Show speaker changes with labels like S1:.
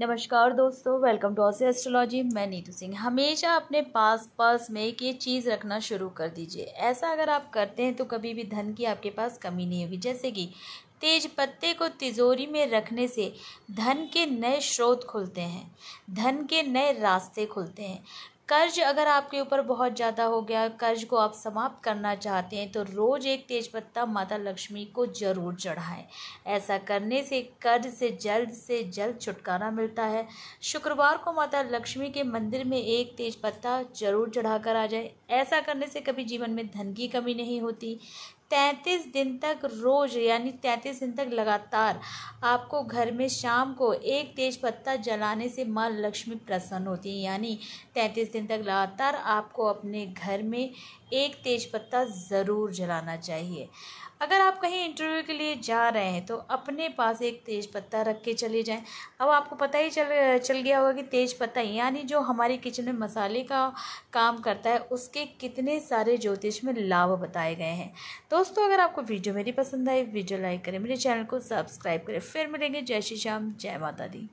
S1: नमस्कार दोस्तों welcome to ऑसे astrology मैं नीतू सिंह हमेशा अपने पास पास में एक ये चीज़ रखना शुरू कर दीजिए ऐसा अगर आप करते हैं तो कभी भी धन की आपके पास कमी नहीं होगी जैसे कि तेज पत्ते को तिजोरी में रखने से धन के नए स्रोत खुलते हैं धन के नए रास्ते खुलते हैं कर्ज अगर आपके ऊपर बहुत ज़्यादा हो गया कर्ज को आप समाप्त करना चाहते हैं तो रोज़ एक तेज़पत्ता माता लक्ष्मी को ज़रूर चढ़ाएं ऐसा करने से कर्ज से जल्द से जल्द छुटकारा मिलता है शुक्रवार को माता लक्ष्मी के मंदिर में एक तेज़पत्ता ज़रूर चढ़ाकर आ जाए ऐसा करने से कभी जीवन में धन की कमी नहीं होती तैंतीस दिन तक रोज यानी तैंतीस दिन तक लगातार आपको घर में शाम को एक तेज पत्ता जलाने से माँ लक्ष्मी प्रसन्न होती है यानी तैंतीस दिन तक लगातार आपको अपने घर में एक तेज पत्ता ज़रूर जलाना चाहिए अगर आप कहीं इंटरव्यू के लिए जा रहे हैं तो अपने पास एक तेज पत्ता रख के चले जाएं अब आपको पता ही चल चल गया होगा कि तेज पत्ता यानी जो हमारी किचन में मसाले का काम करता है उसके कितने सारे ज्योतिष में लाभ बताए गए हैं दोस्तों अगर आपको वीडियो मेरी पसंद आई वीडियो लाइक करें मेरे चैनल को सब्सक्राइब करें फिर मिलेंगे जय श्री श्याम जय माता दी